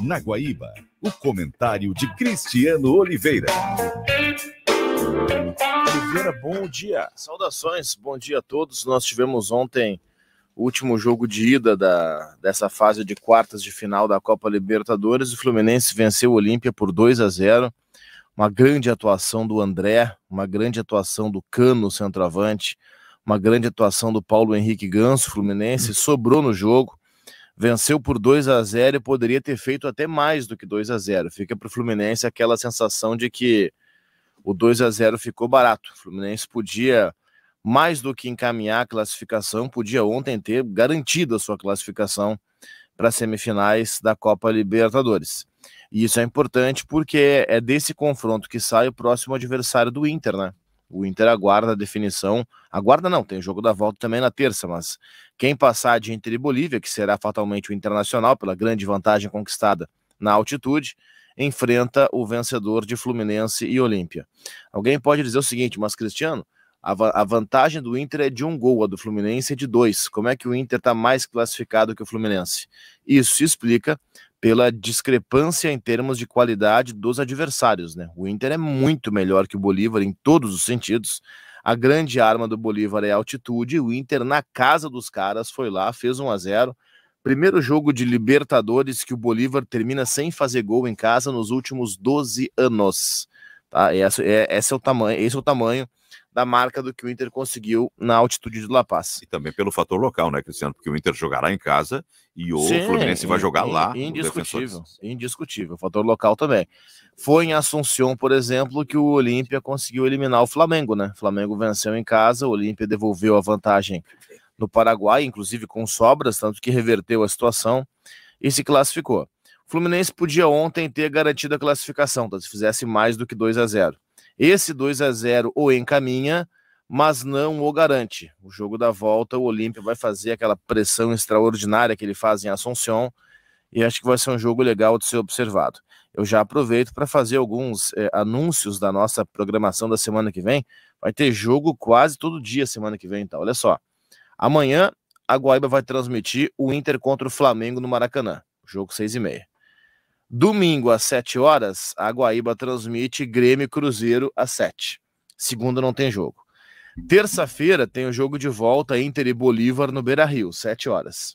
Na Guaíba, o comentário de Cristiano Oliveira. Oliveira, bom dia. Saudações, bom dia a todos. Nós tivemos ontem o último jogo de ida da, dessa fase de quartas de final da Copa Libertadores. O Fluminense venceu o Olímpia por 2 a 0. Uma grande atuação do André, uma grande atuação do Cano, centroavante, uma grande atuação do Paulo Henrique Ganso, Fluminense, hum. sobrou no jogo venceu por 2 a 0 e poderia ter feito até mais do que 2 a 0. Fica para o Fluminense aquela sensação de que o 2 a 0 ficou barato. O Fluminense podia mais do que encaminhar a classificação, podia ontem ter garantido a sua classificação para as semifinais da Copa Libertadores. E isso é importante porque é desse confronto que sai o próximo adversário do Inter, né? O Inter aguarda a definição. Aguarda não, tem jogo da volta também na terça, mas quem passar de Inter e Bolívia, que será fatalmente o Internacional pela grande vantagem conquistada na altitude, enfrenta o vencedor de Fluminense e Olímpia. Alguém pode dizer o seguinte, mas Cristiano, a, a vantagem do Inter é de um gol, a do Fluminense é de dois. Como é que o Inter está mais classificado que o Fluminense? Isso se explica pela discrepância em termos de qualidade dos adversários. Né? O Inter é muito melhor que o Bolívar em todos os sentidos. A grande arma do Bolívar é a altitude. O Inter, na casa dos caras, foi lá, fez 1 a 0 Primeiro jogo de Libertadores que o Bolívar termina sem fazer gol em casa nos últimos 12 anos. Tá? Essa, é, esse, é o tamanho, esse é o tamanho da marca do que o Inter conseguiu na altitude de La Paz. E também pelo fator local, né, Cristiano? Porque o Inter jogará em casa e o Sim, Fluminense vai jogar in, lá. Indiscutível, indiscutível. Fator local também. Foi em Assunção, por exemplo, que o Olímpia conseguiu eliminar o Flamengo, né? O Flamengo venceu em casa, o Olímpia devolveu a vantagem no Paraguai, inclusive com sobras, tanto que reverteu a situação e se classificou. O Fluminense podia ontem ter garantido a classificação, tá? se fizesse mais do que 2 a 0 esse 2 a 0 o encaminha, mas não o garante. O jogo da volta, o Olímpia vai fazer aquela pressão extraordinária que ele faz em Assunção e acho que vai ser um jogo legal de ser observado. Eu já aproveito para fazer alguns é, anúncios da nossa programação da semana que vem. Vai ter jogo quase todo dia semana que vem, então. Olha só. Amanhã, a Guaíba vai transmitir o Inter contra o Flamengo no Maracanã. Jogo 6 e meia. Domingo às 7 horas, a Guaíba transmite Grêmio Cruzeiro às 7. Segunda não tem jogo. Terça-feira tem o jogo de volta Inter e Bolívar no Beira-Rio, 7 horas.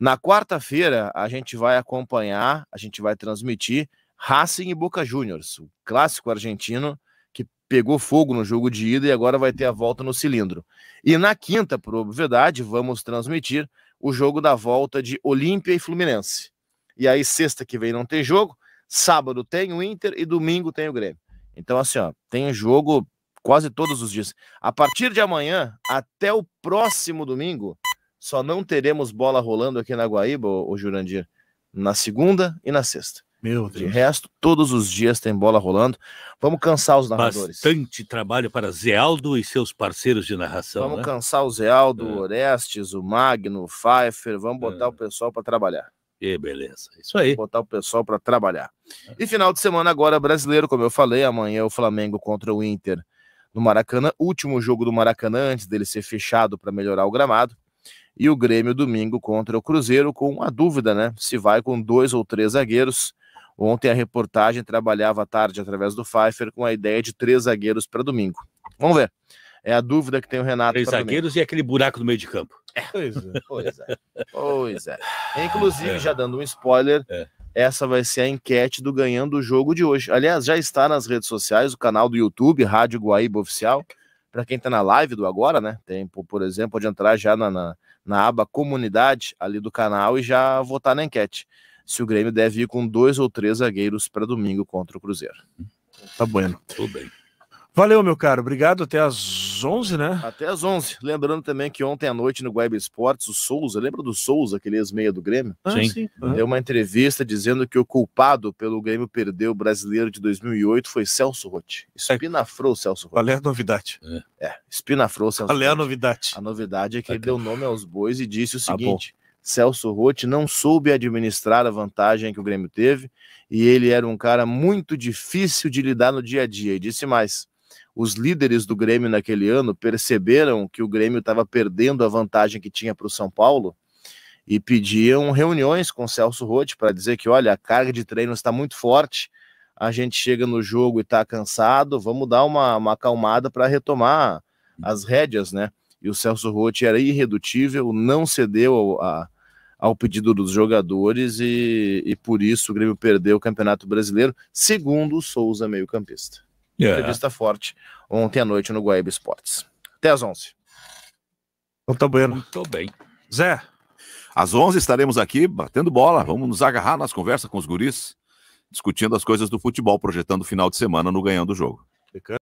Na quarta-feira a gente vai acompanhar, a gente vai transmitir Racing e Boca Juniors, o clássico argentino que pegou fogo no jogo de ida e agora vai ter a volta no cilindro. E na quinta, por obviedade, vamos transmitir o jogo da volta de Olímpia e Fluminense. E aí, sexta que vem não tem jogo, sábado tem o Inter e domingo tem o Grêmio. Então, assim, ó, tem jogo quase todos os dias. A partir de amanhã, até o próximo domingo, só não teremos bola rolando aqui na Guaíba, o Jurandir, na segunda e na sexta. Meu Deus. De resto, todos os dias tem bola rolando. Vamos cansar os narradores. Bastante trabalho para Zé Aldo e seus parceiros de narração. Vamos né? cansar o Zé Aldo, o é. Orestes, o Magno, o Pfeiffer. Vamos botar é. o pessoal para trabalhar. Que beleza. Isso aí. Botar o pessoal para trabalhar. É. E final de semana agora brasileiro, como eu falei, amanhã é o Flamengo contra o Inter no Maracanã, último jogo do Maracanã antes dele ser fechado para melhorar o gramado. E o Grêmio domingo contra o Cruzeiro com a dúvida, né? Se vai com dois ou três zagueiros. Ontem a reportagem trabalhava à tarde através do Pfeiffer com a ideia de três zagueiros para domingo. Vamos ver. É a dúvida que tem o Renato. Três zagueiros domingo. e aquele buraco no meio de campo. É. Pois é. Pois é. Pois é. Inclusive, é. já dando um spoiler, é. essa vai ser a enquete do Ganhando o Jogo de hoje. Aliás, já está nas redes sociais, o canal do YouTube, Rádio Guaíba Oficial. Para quem está na live do agora, né? Tem, por exemplo, pode entrar já na, na, na aba comunidade ali do canal e já votar na enquete. Se o Grêmio deve ir com dois ou três zagueiros para domingo contra o Cruzeiro. Tá bueno. Tudo bem. Valeu, meu caro. Obrigado. Até às 11, né? Até às 11. Lembrando também que ontem à noite no Guaíba Esportes, o Souza, lembra do Souza, aquele ex-meia do Grêmio? Ah, sim. sim. Uhum. Deu uma entrevista dizendo que o culpado pelo Grêmio perder o brasileiro de 2008 foi Celso Rotti. É. Espinafrou é. Celso Rotti. Qual é a novidade? É, é. espinafrou Celso Qual é a novidade? A novidade é que tá okay. ele deu nome aos bois e disse o tá seguinte... Ah, Celso Rotti não soube administrar a vantagem que o Grêmio teve e ele era um cara muito difícil de lidar no dia a dia. E disse mais: os líderes do Grêmio naquele ano perceberam que o Grêmio estava perdendo a vantagem que tinha para o São Paulo e pediam reuniões com o Celso Rotti para dizer que, olha, a carga de treino está muito forte, a gente chega no jogo e está cansado, vamos dar uma, uma acalmada para retomar as rédeas, né? E o Celso Rotti era irredutível, não cedeu ao, a, ao pedido dos jogadores e, e por isso o Grêmio perdeu o Campeonato Brasileiro, segundo o Souza, meio-campista. Yeah. É. Entrevista forte ontem à noite no Guaíba Esportes. Até às 11. Estou bem. Estou bem. Zé. Às 11 estaremos aqui batendo bola. Vamos nos agarrar nas conversas com os guris, discutindo as coisas do futebol, projetando o final de semana no Ganhando o Jogo.